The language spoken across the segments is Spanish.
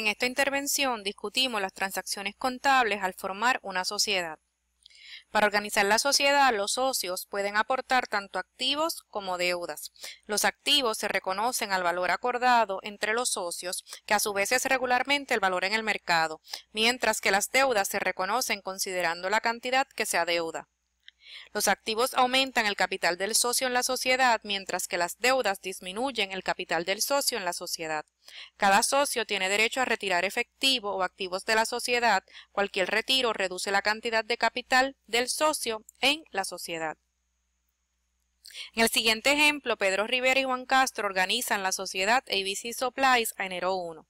En esta intervención discutimos las transacciones contables al formar una sociedad. Para organizar la sociedad, los socios pueden aportar tanto activos como deudas. Los activos se reconocen al valor acordado entre los socios, que a su vez es regularmente el valor en el mercado, mientras que las deudas se reconocen considerando la cantidad que sea deuda. Los activos aumentan el capital del socio en la sociedad, mientras que las deudas disminuyen el capital del socio en la sociedad. Cada socio tiene derecho a retirar efectivo o activos de la sociedad. Cualquier retiro reduce la cantidad de capital del socio en la sociedad. En el siguiente ejemplo, Pedro Rivera y Juan Castro organizan la sociedad ABC Supplies a enero 1.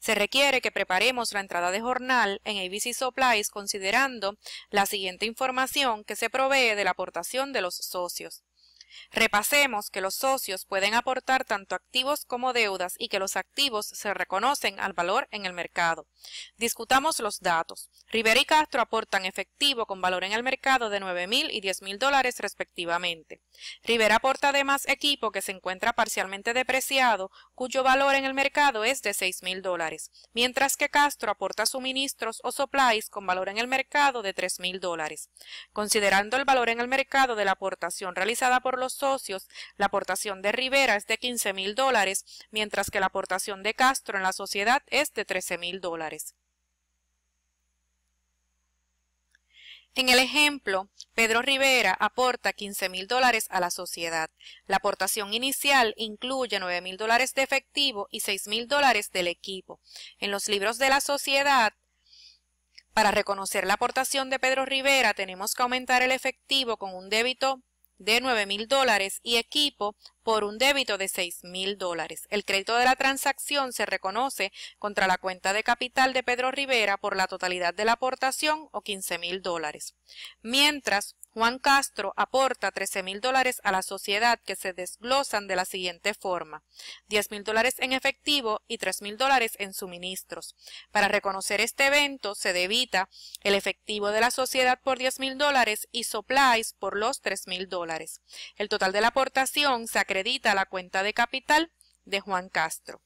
Se requiere que preparemos la entrada de jornal en ABC Supplies considerando la siguiente información que se provee de la aportación de los socios. Repasemos que los socios pueden aportar tanto activos como deudas y que los activos se reconocen al valor en el mercado. Discutamos los datos. Rivera y Castro aportan efectivo con valor en el mercado de 9.000 y 10.000 dólares respectivamente. Rivera aporta además equipo que se encuentra parcialmente depreciado, cuyo valor en el mercado es de 6.000 dólares, mientras que Castro aporta suministros o supplies con valor en el mercado de 3.000 dólares. Considerando el valor en el mercado de la aportación realizada por los socios, la aportación de Rivera es de 15 mil dólares, mientras que la aportación de Castro en la sociedad es de 13 mil dólares. En el ejemplo, Pedro Rivera aporta 15 mil dólares a la sociedad. La aportación inicial incluye 9 mil dólares de efectivo y 6 mil dólares del equipo. En los libros de la sociedad, para reconocer la aportación de Pedro Rivera tenemos que aumentar el efectivo con un débito de 9 mil dólares y equipo por un débito de 6 mil dólares. El crédito de la transacción se reconoce contra la cuenta de capital de Pedro Rivera por la totalidad de la aportación o 15 mil dólares, mientras Juan Castro aporta 13 mil dólares a la sociedad que se desglosan de la siguiente forma. 10 mil dólares en efectivo y 3 mil dólares en suministros. Para reconocer este evento se debita el efectivo de la sociedad por 10 mil dólares y supplies por los 3 mil dólares. El total de la aportación se acredita a la cuenta de capital de Juan Castro.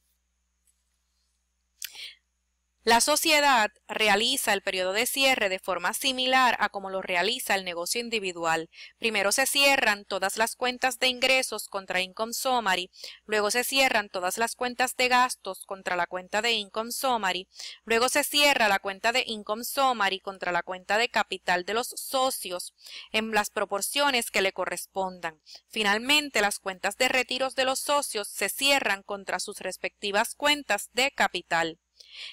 La sociedad realiza el periodo de cierre de forma similar a como lo realiza el negocio individual. Primero se cierran todas las cuentas de ingresos contra Income Summary, luego se cierran todas las cuentas de gastos contra la cuenta de Income Summary, luego se cierra la cuenta de Income Summary contra la cuenta de capital de los socios en las proporciones que le correspondan. Finalmente, las cuentas de retiros de los socios se cierran contra sus respectivas cuentas de capital.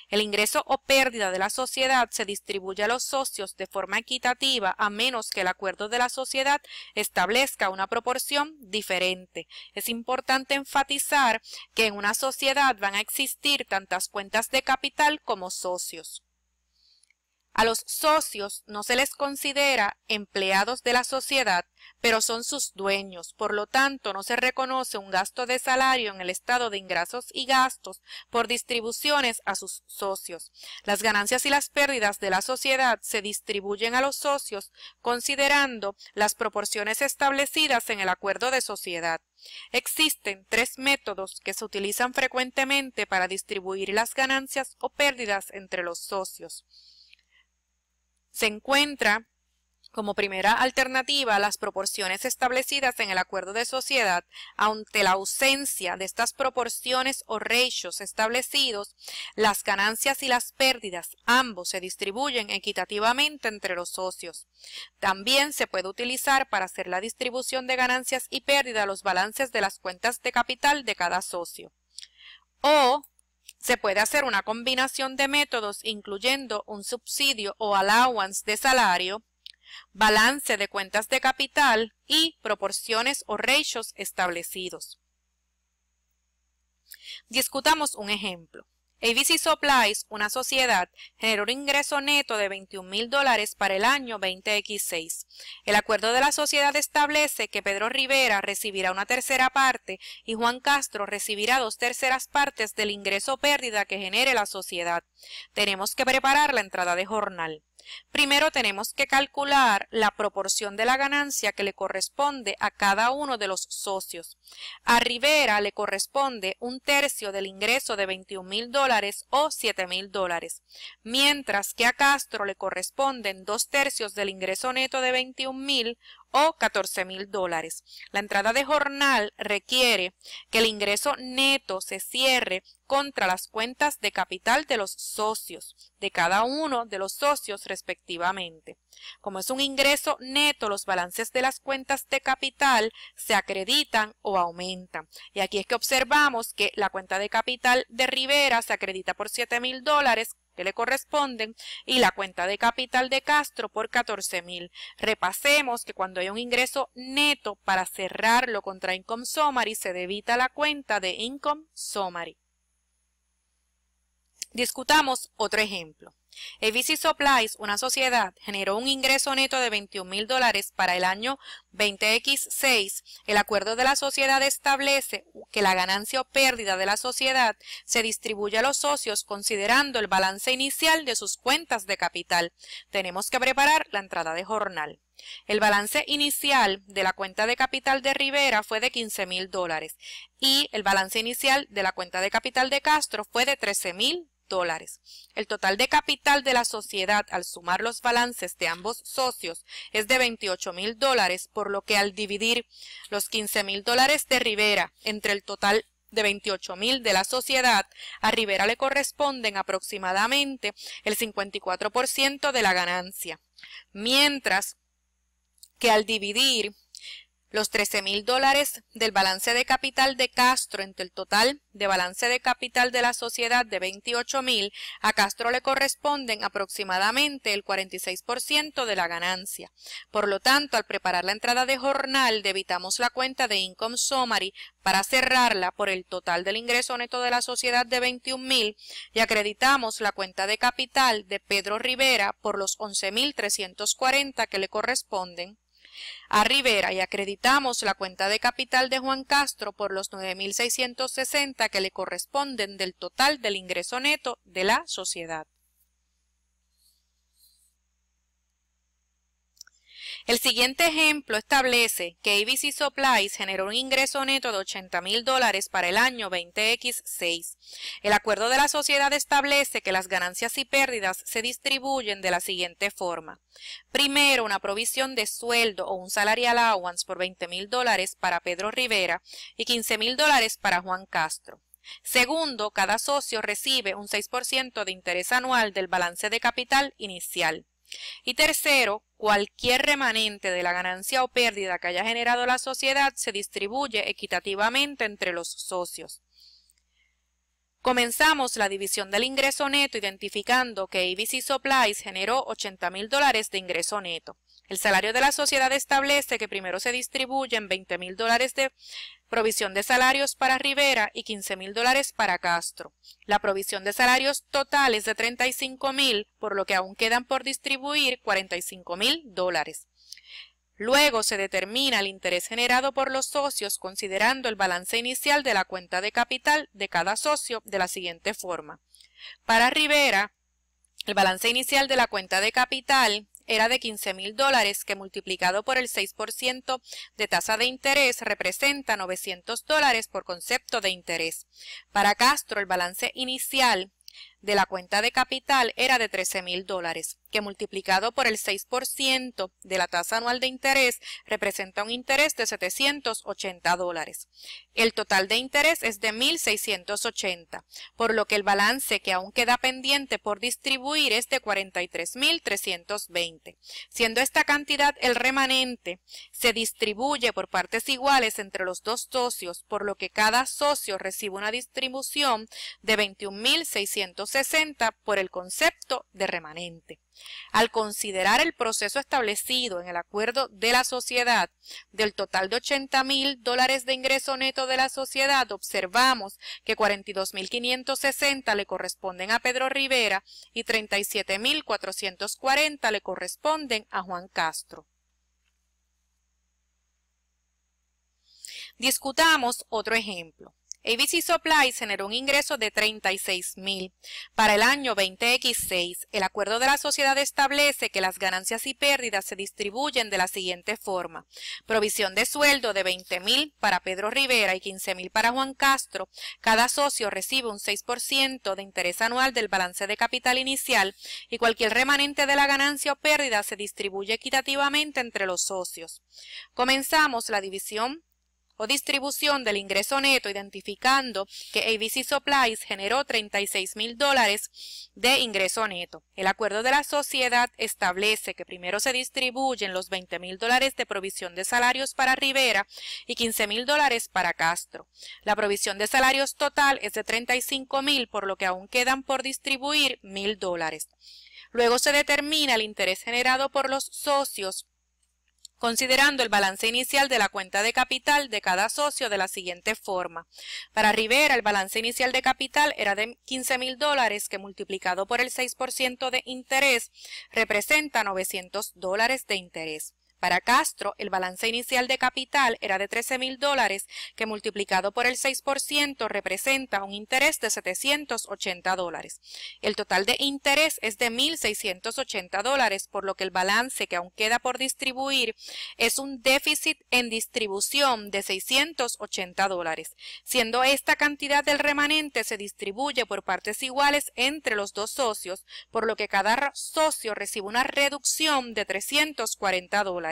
El ingreso o pérdida de la sociedad se distribuye a los socios de forma equitativa a menos que el acuerdo de la sociedad establezca una proporción diferente. Es importante enfatizar que en una sociedad van a existir tantas cuentas de capital como socios. A los socios no se les considera empleados de la sociedad, pero son sus dueños, por lo tanto no se reconoce un gasto de salario en el estado de ingresos y gastos por distribuciones a sus socios. Las ganancias y las pérdidas de la sociedad se distribuyen a los socios considerando las proporciones establecidas en el acuerdo de sociedad. Existen tres métodos que se utilizan frecuentemente para distribuir las ganancias o pérdidas entre los socios se encuentra como primera alternativa las proporciones establecidas en el acuerdo de sociedad, ante la ausencia de estas proporciones o ratios establecidos, las ganancias y las pérdidas ambos se distribuyen equitativamente entre los socios. También se puede utilizar para hacer la distribución de ganancias y pérdidas los balances de las cuentas de capital de cada socio. O se puede hacer una combinación de métodos incluyendo un subsidio o allowance de salario, balance de cuentas de capital y proporciones o ratios establecidos. Discutamos un ejemplo. ABC Supplies, una sociedad, generó un ingreso neto de 21 mil dólares para el año 20X6. El acuerdo de la sociedad establece que Pedro Rivera recibirá una tercera parte y Juan Castro recibirá dos terceras partes del ingreso pérdida que genere la sociedad. Tenemos que preparar la entrada de jornal. Primero tenemos que calcular la proporción de la ganancia que le corresponde a cada uno de los socios. A Rivera le corresponde un tercio del ingreso de 21 mil dólares o siete mil dólares, mientras que a Castro le corresponden dos tercios del ingreso neto de 21 mil o catorce mil dólares. La entrada de jornal requiere que el ingreso neto se cierre contra las cuentas de capital de los socios, de cada uno de los socios respectivamente. Como es un ingreso neto, los balances de las cuentas de capital se acreditan o aumentan. Y aquí es que observamos que la cuenta de capital de Rivera se acredita por $7,000, mil dólares que le corresponden y la cuenta de capital de Castro por $14,000. Repasemos que cuando hay un ingreso neto para cerrarlo contra Income Summary se debita la cuenta de Income Summary. Discutamos otro ejemplo. ABC Supplies, una sociedad, generó un ingreso neto de 21 mil dólares para el año 20X6. El acuerdo de la sociedad establece que la ganancia o pérdida de la sociedad se distribuye a los socios considerando el balance inicial de sus cuentas de capital. Tenemos que preparar la entrada de jornal. El balance inicial de la cuenta de capital de Rivera fue de 15 mil dólares y el balance inicial de la cuenta de capital de Castro fue de 13 mil dólares. El total de capital de la sociedad al sumar los balances de ambos socios es de 28 mil dólares, por lo que al dividir los 15 mil dólares de Rivera entre el total de 28 mil de la sociedad, a Rivera le corresponden aproximadamente el 54% de la ganancia, mientras que al dividir los 13 mil dólares del balance de capital de Castro entre el total de balance de capital de la sociedad de 28 mil, a Castro le corresponden aproximadamente el 46% de la ganancia. Por lo tanto, al preparar la entrada de jornal, debitamos la cuenta de Income Summary para cerrarla por el total del ingreso neto de la sociedad de 21 mil y acreditamos la cuenta de capital de Pedro Rivera por los 11.340 que le corresponden a Rivera y acreditamos la cuenta de capital de Juan Castro por los nueve mil sesenta que le corresponden del total del ingreso neto de la sociedad. El siguiente ejemplo establece que ABC Supplies generó un ingreso neto de 80 mil dólares para el año 20X6. El acuerdo de la sociedad establece que las ganancias y pérdidas se distribuyen de la siguiente forma. Primero, una provisión de sueldo o un salary allowance por 20 mil dólares para Pedro Rivera y 15 mil dólares para Juan Castro. Segundo, cada socio recibe un 6% de interés anual del balance de capital inicial. Y tercero, cualquier remanente de la ganancia o pérdida que haya generado la sociedad se distribuye equitativamente entre los socios. Comenzamos la división del ingreso neto identificando que ABC Supplies generó ochenta mil dólares de ingreso neto. El salario de la sociedad establece que primero se distribuyen 20 mil dólares de provisión de salarios para Rivera y 15 mil dólares para Castro. La provisión de salarios total es de 35 mil, por lo que aún quedan por distribuir 45 mil dólares. Luego se determina el interés generado por los socios considerando el balance inicial de la cuenta de capital de cada socio de la siguiente forma. Para Rivera, el balance inicial de la cuenta de capital era de 15 mil dólares, que multiplicado por el 6% de tasa de interés representa 900 dólares por concepto de interés. Para Castro, el balance inicial de la cuenta de capital era de 13 mil dólares, que multiplicado por el 6% de la tasa anual de interés representa un interés de 780 dólares. El total de interés es de 1.680, por lo que el balance que aún queda pendiente por distribuir es de 43.320. Siendo esta cantidad el remanente, se distribuye por partes iguales entre los dos socios, por lo que cada socio recibe una distribución de 21.680 60 por el concepto de remanente. Al considerar el proceso establecido en el acuerdo de la sociedad del total de 80 mil dólares de ingreso neto de la sociedad, observamos que 42.560 le corresponden a Pedro Rivera y 37.440 le corresponden a Juan Castro. Discutamos otro ejemplo. ABC Supply generó un ingreso de $36,000 mil. Para el año 20X6, el acuerdo de la sociedad establece que las ganancias y pérdidas se distribuyen de la siguiente forma. Provisión de sueldo de $20,000 mil para Pedro Rivera y $15,000 mil para Juan Castro. Cada socio recibe un 6% de interés anual del balance de capital inicial y cualquier remanente de la ganancia o pérdida se distribuye equitativamente entre los socios. Comenzamos la división o distribución del ingreso neto, identificando que ABC Supplies generó 36 mil dólares de ingreso neto. El acuerdo de la sociedad establece que primero se distribuyen los 20 mil dólares de provisión de salarios para Rivera y 15 mil dólares para Castro. La provisión de salarios total es de 35 mil, por lo que aún quedan por distribuir mil dólares. Luego se determina el interés generado por los socios considerando el balance inicial de la cuenta de capital de cada socio de la siguiente forma. Para Rivera, el balance inicial de capital era de 15 mil dólares, que multiplicado por el 6% de interés representa 900 dólares de interés. Para Castro, el balance inicial de capital era de 13,000 dólares, que multiplicado por el 6% representa un interés de 780 dólares. El total de interés es de 1.680 dólares, por lo que el balance que aún queda por distribuir es un déficit en distribución de 680 dólares. Siendo esta cantidad del remanente se distribuye por partes iguales entre los dos socios, por lo que cada socio recibe una reducción de 340 dólares.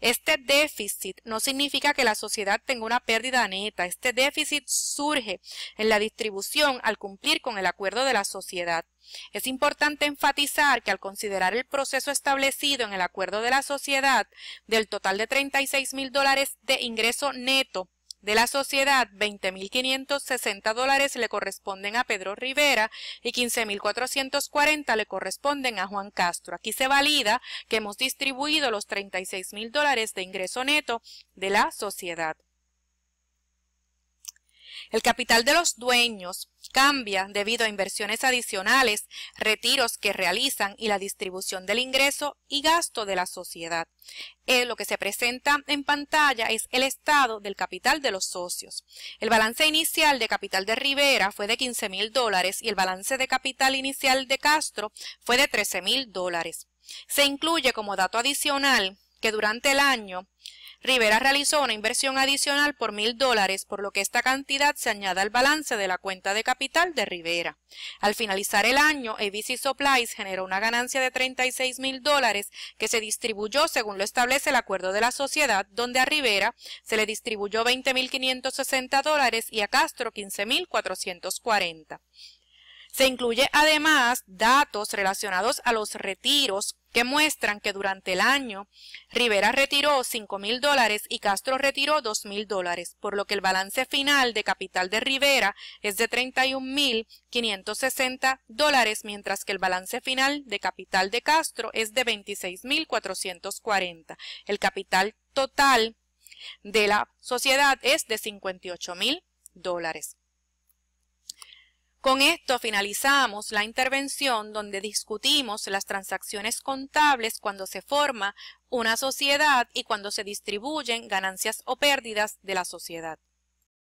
Este déficit no significa que la sociedad tenga una pérdida neta. Este déficit surge en la distribución al cumplir con el acuerdo de la sociedad. Es importante enfatizar que al considerar el proceso establecido en el acuerdo de la sociedad del total de 36 mil dólares de ingreso neto, de la sociedad, 20.560 dólares le corresponden a Pedro Rivera y 15.440 le corresponden a Juan Castro. Aquí se valida que hemos distribuido los 36.000 dólares de ingreso neto de la sociedad. El capital de los dueños cambia debido a inversiones adicionales, retiros que realizan y la distribución del ingreso y gasto de la sociedad. Eh, lo que se presenta en pantalla es el estado del capital de los socios. El balance inicial de capital de Rivera fue de 15 mil dólares y el balance de capital inicial de Castro fue de 13 mil dólares. Se incluye como dato adicional que durante el año Rivera realizó una inversión adicional por mil dólares, por lo que esta cantidad se añade al balance de la cuenta de capital de Rivera. Al finalizar el año, ABC Supplies generó una ganancia de 36 mil dólares que se distribuyó según lo establece el acuerdo de la sociedad, donde a Rivera se le distribuyó 20.560 dólares y a Castro 15.440. Se incluye además datos relacionados a los retiros que muestran que durante el año Rivera retiró 5,000 mil dólares y Castro retiró 2,000 mil dólares, por lo que el balance final de capital de Rivera es de 31,560 dólares, mientras que el balance final de capital de Castro es de 26,440. El capital total de la sociedad es de 58 mil dólares. Con esto finalizamos la intervención donde discutimos las transacciones contables cuando se forma una sociedad y cuando se distribuyen ganancias o pérdidas de la sociedad.